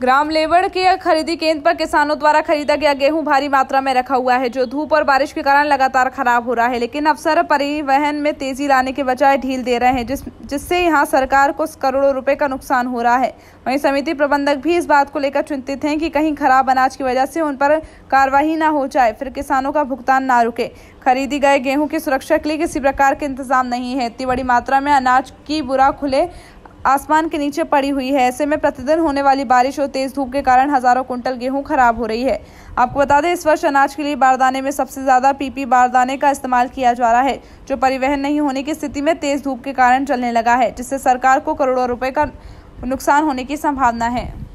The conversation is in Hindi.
ग्राम लेवड़ के खरीदी केंद्र पर किसानों द्वारा खरीदा गया गेहूं भारी मात्रा में रखा हुआ है जो धूप और बारिश के कारण लगातार खराब हो रहा है लेकिन अफसर परिवहन में तेजी लाने के बजाय ढील दे रहे हैं जिस जिससे यहां सरकार को करोड़ों रुपए का नुकसान हो रहा है वहीं समिति प्रबंधक भी इस बात को लेकर चिंतित है की कहीं खराब अनाज की वजह से उन पर कार्रवाई न हो जाए फिर किसानों का भुगतान ना रुके खरीदी गए गेहूँ की सुरक्षा के लिए किसी प्रकार के इंतजाम नहीं है इतनी बड़ी मात्रा में अनाज की बुरा खुले आसमान के नीचे पड़ी हुई है ऐसे में प्रतिदिन होने वाली बारिश और तेज धूप के कारण हजारों कुंटल गेहूं खराब हो रही है आपको बता दें इस वर्ष अनाज के लिए बारदाने में सबसे ज्यादा पीपी बारदाने का इस्तेमाल किया जा रहा है जो परिवहन नहीं होने की स्थिति में तेज धूप के कारण चलने लगा है जिससे सरकार को करोड़ों रुपए का नुकसान होने की संभावना है